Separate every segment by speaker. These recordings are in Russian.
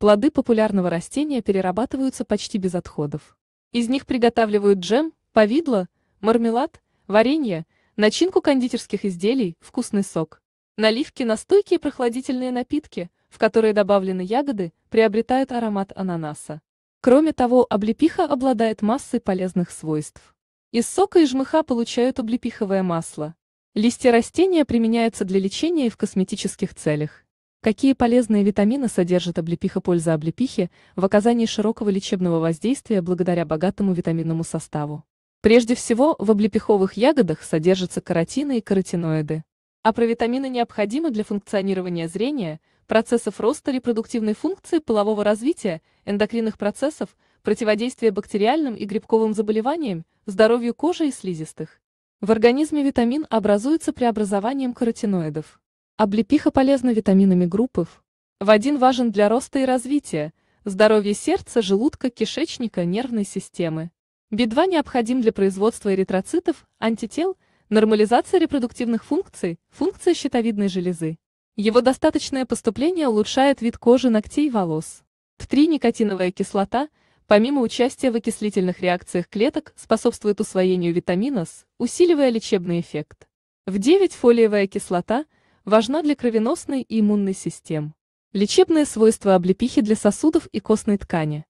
Speaker 1: Плоды популярного растения перерабатываются почти без отходов. Из них приготавливают джем, повидло, мармелад, варенье, начинку кондитерских изделий, вкусный сок. Наливки, настойки и прохладительные напитки, в которые добавлены ягоды, приобретают аромат ананаса. Кроме того, облепиха обладает массой полезных свойств. Из сока и жмыха получают облепиховое масло. Листья растения применяются для лечения и в косметических целях. Какие полезные витамины содержит облепиха польза облепихи в оказании широкого лечебного воздействия благодаря богатому витаминному составу? Прежде всего, в облепиховых ягодах содержатся каротины и каротиноиды. А провитамины необходимы для функционирования зрения, процессов роста репродуктивной функции, полового развития, эндокринных процессов, противодействия бактериальным и грибковым заболеваниям, здоровью кожи и слизистых. В организме витамин образуется преобразованием каротиноидов. Облепиха полезна витаминами группы В. один важен для роста и развития, здоровья сердца, желудка, кишечника, нервной системы. B2 необходим для производства эритроцитов, антител, нормализации репродуктивных функций, функции щитовидной железы. Его достаточное поступление улучшает вид кожи, ногтей и волос. В 3 никотиновая кислота, помимо участия в окислительных реакциях клеток, способствует усвоению витамина С, усиливая лечебный эффект. В 9 фолиевая кислота – важна для кровеносной и иммунной систем. Лечебные свойства облепихи для сосудов и костной ткани.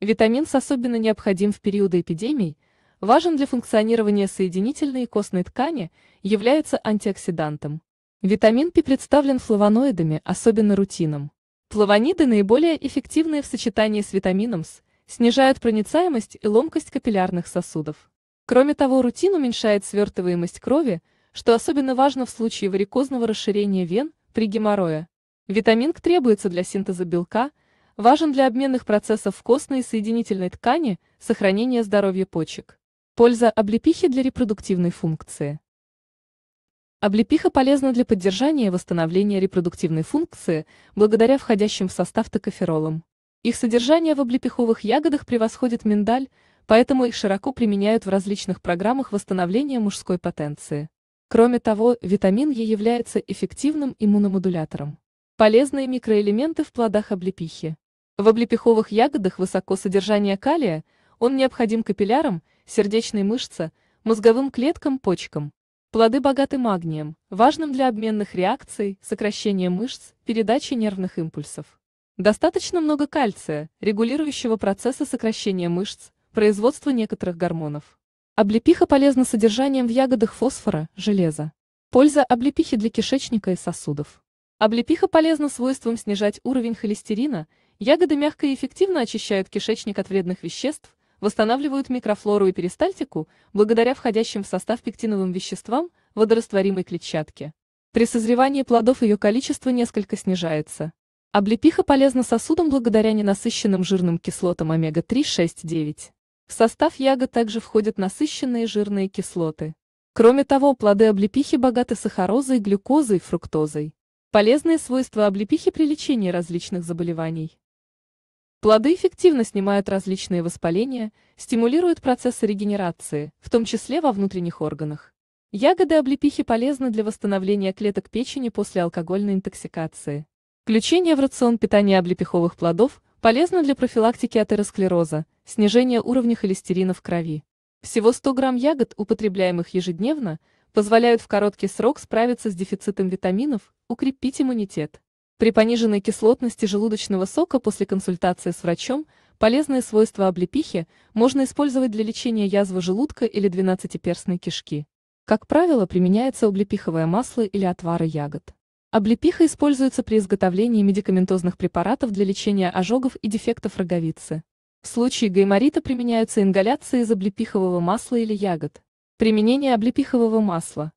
Speaker 1: Витамин С особенно необходим в периоды эпидемий, важен для функционирования соединительной и костной ткани, является антиоксидантом. Витамин пи представлен флавоноидами, особенно рутином. Флавониды наиболее эффективные в сочетании с витамином С, снижают проницаемость и ломкость капиллярных сосудов. Кроме того, рутин уменьшает свертываемость крови, что особенно важно в случае варикозного расширения вен при геморрое. Витамин К требуется для синтеза белка, важен для обменных процессов в костной и соединительной ткани, сохранения здоровья почек. Польза облепихи для репродуктивной функции. Облепиха полезна для поддержания и восстановления репродуктивной функции благодаря входящим в состав токоферолам. Их содержание в облепиховых ягодах превосходит миндаль, поэтому их широко применяют в различных программах восстановления мужской потенции. Кроме того, витамин Е является эффективным иммуномодулятором. Полезные микроэлементы в плодах облепихи. В облепиховых ягодах высоко содержание калия, он необходим капиллярам, сердечной мышце, мозговым клеткам, почкам. Плоды богаты магнием, важным для обменных реакций, сокращения мышц, передачи нервных импульсов. Достаточно много кальция, регулирующего процессы сокращения мышц, производства некоторых гормонов. Облепиха полезна содержанием в ягодах фосфора, железа. Польза облепихи для кишечника и сосудов. Облепиха полезна свойством снижать уровень холестерина, ягоды мягко и эффективно очищают кишечник от вредных веществ, восстанавливают микрофлору и перистальтику благодаря входящим в состав пектиновым веществам водорастворимой клетчатке. При созревании плодов ее количество несколько снижается. Облепиха полезна сосудам благодаря ненасыщенным жирным кислотам омега-3, 6, 9. В состав ягод также входят насыщенные жирные кислоты. Кроме того, плоды облепихи богаты сахарозой, глюкозой, фруктозой. Полезные свойства облепихи при лечении различных заболеваний. Плоды эффективно снимают различные воспаления, стимулируют процессы регенерации, в том числе во внутренних органах. Ягоды облепихи полезны для восстановления клеток печени после алкогольной интоксикации. Включение в рацион питания облепиховых плодов полезно для профилактики атеросклероза, снижение уровня холестерина в крови. Всего 100 грамм ягод, употребляемых ежедневно, позволяют в короткий срок справиться с дефицитом витаминов, укрепить иммунитет. При пониженной кислотности желудочного сока после консультации с врачом полезные свойства облепихи можно использовать для лечения язвы желудка или двенадцатиперстной кишки. Как правило, применяется облепиховое масло или отвары ягод. Облепиха используется при изготовлении медикаментозных препаратов для лечения ожогов и дефектов роговицы. В случае гайморита применяются ингаляции из облепихового масла или ягод. Применение облепихового масла.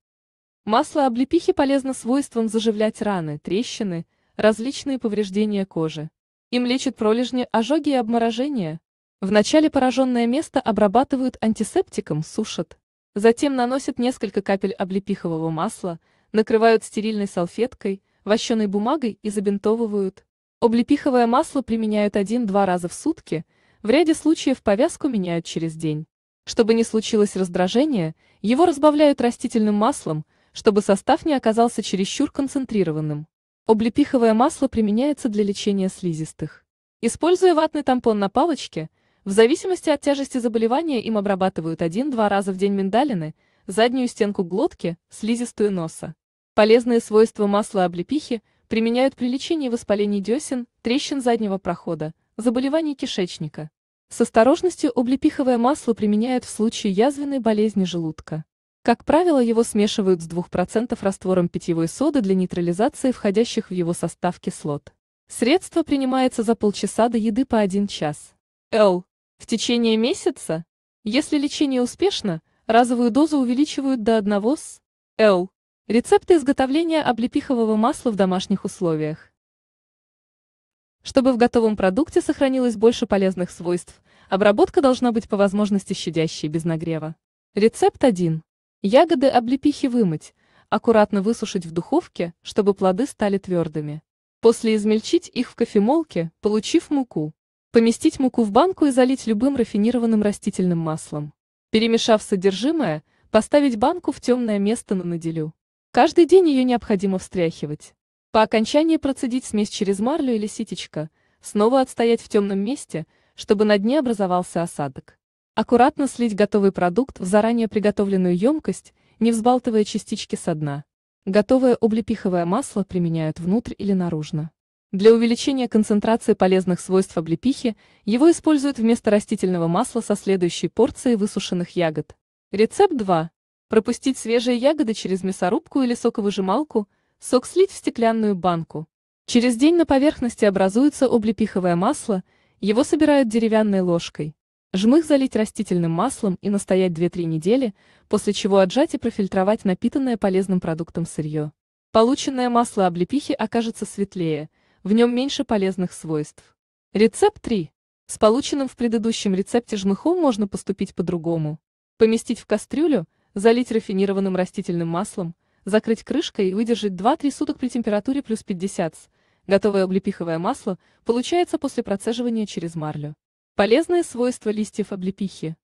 Speaker 1: Масло облепихи полезно свойством заживлять раны, трещины, различные повреждения кожи. Им лечат пролежни, ожоги и обморожения. Вначале пораженное место обрабатывают антисептиком, сушат. Затем наносят несколько капель облепихового масла, накрывают стерильной салфеткой, вощеной бумагой и забинтовывают. Облепиховое масло применяют один-два раза в сутки – в ряде случаев повязку меняют через день. Чтобы не случилось раздражение, его разбавляют растительным маслом, чтобы состав не оказался чересчур концентрированным. Облепиховое масло применяется для лечения слизистых. Используя ватный тампон на палочке, в зависимости от тяжести заболевания им обрабатывают один-два раза в день миндалины, заднюю стенку глотки, слизистую носа. Полезные свойства масла облепихи применяют при лечении воспалений десен, трещин заднего прохода, Заболевание кишечника. С осторожностью облепиховое масло применяют в случае язвенной болезни желудка. Как правило, его смешивают с 2% раствором питьевой соды для нейтрализации входящих в его состав кислот. Средство принимается за полчаса до еды по 1 час. Л. В течение месяца? Если лечение успешно, разовую дозу увеличивают до 1 с. Л. Рецепты изготовления облепихового масла в домашних условиях. Чтобы в готовом продукте сохранилось больше полезных свойств, обработка должна быть по возможности щадящей, без нагрева. Рецепт 1. Ягоды облепихи вымыть, аккуратно высушить в духовке, чтобы плоды стали твердыми. После измельчить их в кофемолке, получив муку. Поместить муку в банку и залить любым рафинированным растительным маслом. Перемешав содержимое, поставить банку в темное место на наделю. Каждый день ее необходимо встряхивать. По окончании процедить смесь через марлю или ситечко, снова отстоять в темном месте, чтобы на дне образовался осадок. Аккуратно слить готовый продукт в заранее приготовленную емкость, не взбалтывая частички со дна. Готовое облепиховое масло применяют внутрь или наружно. Для увеличения концентрации полезных свойств облепихи его используют вместо растительного масла со следующей порцией высушенных ягод. Рецепт 2. Пропустить свежие ягоды через мясорубку или соковыжималку – Сок слить в стеклянную банку. Через день на поверхности образуется облепиховое масло, его собирают деревянной ложкой. Жмых залить растительным маслом и настоять 2-3 недели, после чего отжать и профильтровать напитанное полезным продуктом сырье. Полученное масло облепихи окажется светлее, в нем меньше полезных свойств. Рецепт 3. С полученным в предыдущем рецепте жмыхом можно поступить по-другому. Поместить в кастрюлю, залить рафинированным растительным маслом, закрыть крышкой и выдержать 2-3 суток при температуре плюс 50 с. Готовое облепиховое масло получается после процеживания через марлю. Полезные свойства листьев облепихи.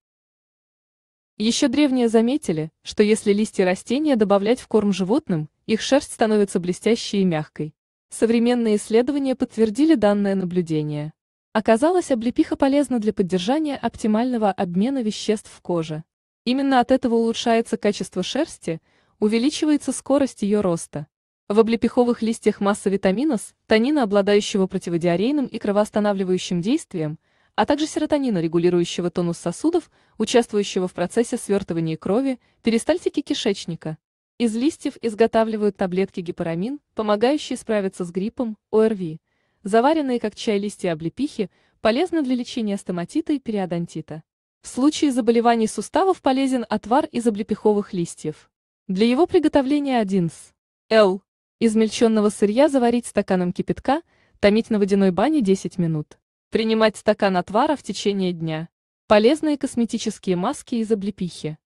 Speaker 1: Еще древние заметили, что если листья растения добавлять в корм животным, их шерсть становится блестящей и мягкой. Современные исследования подтвердили данное наблюдение. Оказалось, облепиха полезна для поддержания оптимального обмена веществ в коже. Именно от этого улучшается качество шерсти – увеличивается скорость ее роста. В облепиховых листьях масса витамина С, танина, обладающего противодиарейным и кровоостанавливающим действием, а также серотонина, регулирующего тонус сосудов, участвующего в процессе свертывания крови, перистальтики кишечника. Из листьев изготавливают таблетки гипорамин, помогающие справиться с гриппом, ОРВИ. Заваренные как чай листья облепихи полезны для лечения стоматита и периодонтита. В случае заболеваний суставов полезен отвар из облепиховых листьев. Для его приготовления 1 с Л. Измельченного сырья заварить стаканом кипятка, томить на водяной бане 10 минут. Принимать стакан отвара в течение дня. Полезные косметические маски из облепихи.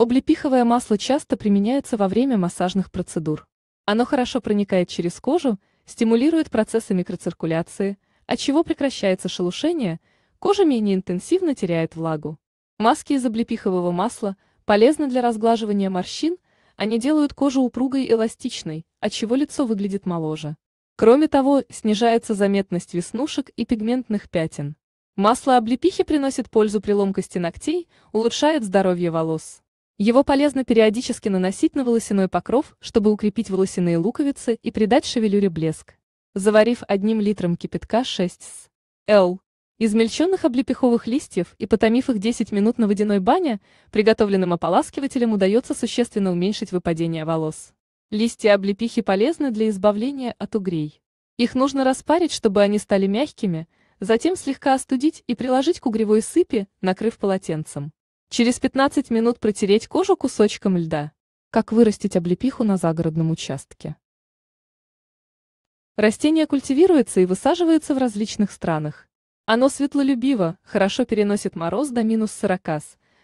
Speaker 1: Облепиховое масло часто применяется во время массажных процедур. Оно хорошо проникает через кожу, стимулирует процессы микроциркуляции, отчего прекращается шелушение, кожа менее интенсивно теряет влагу. Маски из облепихового масла Полезны для разглаживания морщин, они делают кожу упругой и эластичной, отчего лицо выглядит моложе. Кроме того, снижается заметность веснушек и пигментных пятен. Масло облепихи приносит пользу при ломкости ногтей, улучшает здоровье волос. Его полезно периодически наносить на волосяной покров, чтобы укрепить волосяные луковицы и придать шевелюре блеск. Заварив одним литром кипятка 6 с. Л. Измельченных облепиховых листьев и потомив их 10 минут на водяной бане, приготовленным ополаскивателем удается существенно уменьшить выпадение волос. Листья облепихи полезны для избавления от угрей. Их нужно распарить, чтобы они стали мягкими, затем слегка остудить и приложить к угревой сыпи, накрыв полотенцем. Через 15 минут протереть кожу кусочком льда. Как вырастить облепиху на загородном участке? Растение культивируется и высаживается в различных странах. Оно светлолюбиво, хорошо переносит мороз до минус 40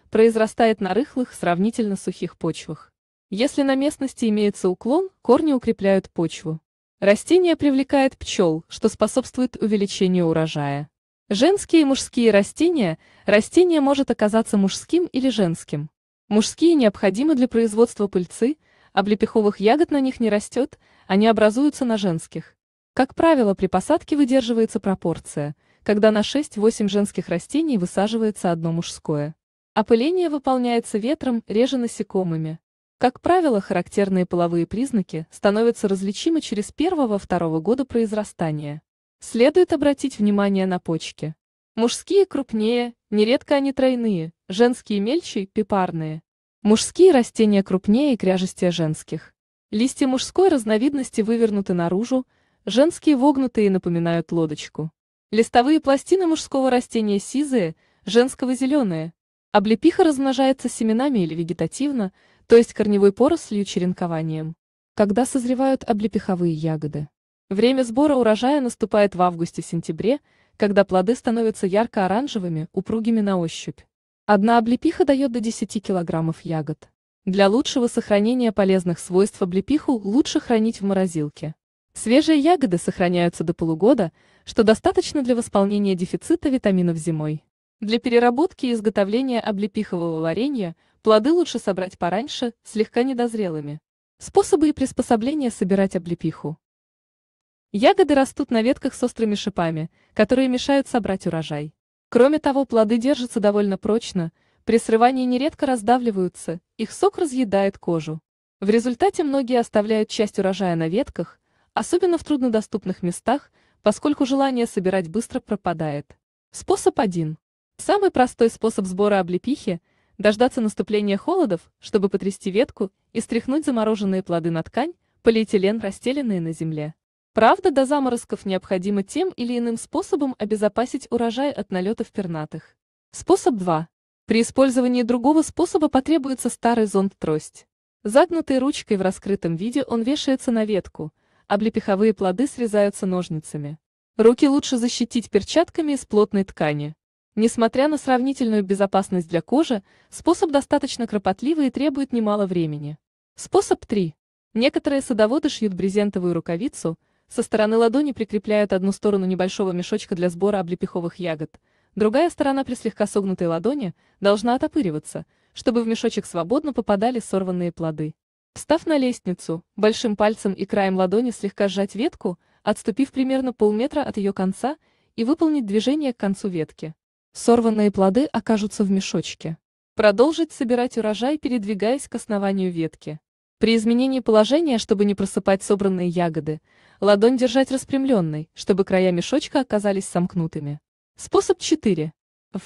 Speaker 1: произрастает на рыхлых, сравнительно сухих почвах. Если на местности имеется уклон, корни укрепляют почву. Растение привлекает пчел, что способствует увеличению урожая. Женские и мужские растения, растение может оказаться мужским или женским. Мужские необходимы для производства пыльцы, а облепиховых ягод на них не растет, они образуются на женских. Как правило, при посадке выдерживается пропорция – когда на 6-8 женских растений высаживается одно мужское. Опыление выполняется ветром, реже насекомыми. Как правило, характерные половые признаки становятся различимы через первого-второго года произрастания. Следует обратить внимание на почки. Мужские крупнее, нередко они тройные, женские мельче, пипарные. Мужские растения крупнее и кряжестее женских. Листья мужской разновидности вывернуты наружу, женские вогнутые и напоминают лодочку. Листовые пластины мужского растения сизые, женского зеленые. Облепиха размножается семенами или вегетативно, то есть корневой порослью черенкованием. Когда созревают облепиховые ягоды? Время сбора урожая наступает в августе-сентябре, когда плоды становятся ярко-оранжевыми, упругими на ощупь. Одна облепиха дает до 10 килограммов ягод. Для лучшего сохранения полезных свойств облепиху лучше хранить в морозилке. Свежие ягоды сохраняются до полугода, что достаточно для восполнения дефицита витаминов зимой. Для переработки и изготовления облепихового варенья плоды лучше собрать пораньше, слегка недозрелыми. Способы и приспособления собирать облепиху. Ягоды растут на ветках с острыми шипами, которые мешают собрать урожай. Кроме того, плоды держатся довольно прочно, при срывании нередко раздавливаются, их сок разъедает кожу. В результате многие оставляют часть урожая на ветках, особенно в труднодоступных местах, поскольку желание собирать быстро пропадает. Способ 1. Самый простой способ сбора облепихи – дождаться наступления холодов, чтобы потрясти ветку и стряхнуть замороженные плоды на ткань, полиэтилен, расстеленные на земле. Правда, до заморозков необходимо тем или иным способом обезопасить урожай от налетов пернатых. Способ 2. При использовании другого способа потребуется старый зонт-трость. Загнутой ручкой в раскрытом виде он вешается на ветку – облепиховые плоды срезаются ножницами. Руки лучше защитить перчатками из плотной ткани. Несмотря на сравнительную безопасность для кожи, способ достаточно кропотливый и требует немало времени. Способ 3. Некоторые садоводы шьют брезентовую рукавицу, со стороны ладони прикрепляют одну сторону небольшого мешочка для сбора облепиховых ягод, другая сторона при слегка согнутой ладони должна отопыриваться, чтобы в мешочек свободно попадали сорванные плоды. Встав на лестницу, большим пальцем и краем ладони слегка сжать ветку, отступив примерно полметра от ее конца, и выполнить движение к концу ветки. Сорванные плоды окажутся в мешочке. Продолжить собирать урожай, передвигаясь к основанию ветки. При изменении положения, чтобы не просыпать собранные ягоды, ладонь держать распрямленной, чтобы края мешочка оказались сомкнутыми. Способ 4. В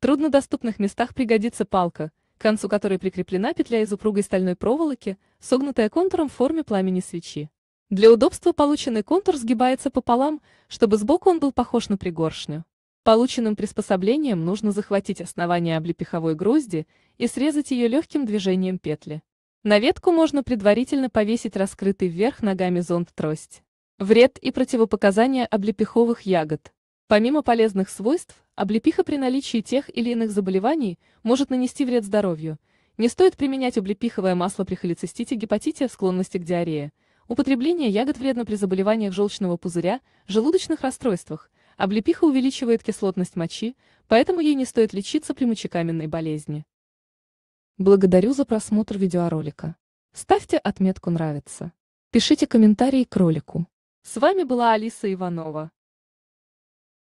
Speaker 1: труднодоступных местах пригодится палка, к концу которой прикреплена петля из упругой стальной проволоки – согнутая контуром в форме пламени свечи. Для удобства полученный контур сгибается пополам, чтобы сбоку он был похож на пригоршню. Полученным приспособлением нужно захватить основание облепиховой грозди и срезать ее легким движением петли. На ветку можно предварительно повесить раскрытый вверх ногами зонт-трость. Вред и противопоказания облепиховых ягод. Помимо полезных свойств, облепиха при наличии тех или иных заболеваний может нанести вред здоровью – не стоит применять облепиховое масло при холецистите, гепатите, склонности к диарее. Употребление ягод вредно при заболеваниях желчного пузыря, желудочных расстройствах. Облепиха увеличивает кислотность мочи, поэтому ей не стоит лечиться при мочекаменной болезни. Благодарю за просмотр видеоролика. Ставьте отметку «Нравится». Пишите комментарии к ролику. С вами была Алиса Иванова.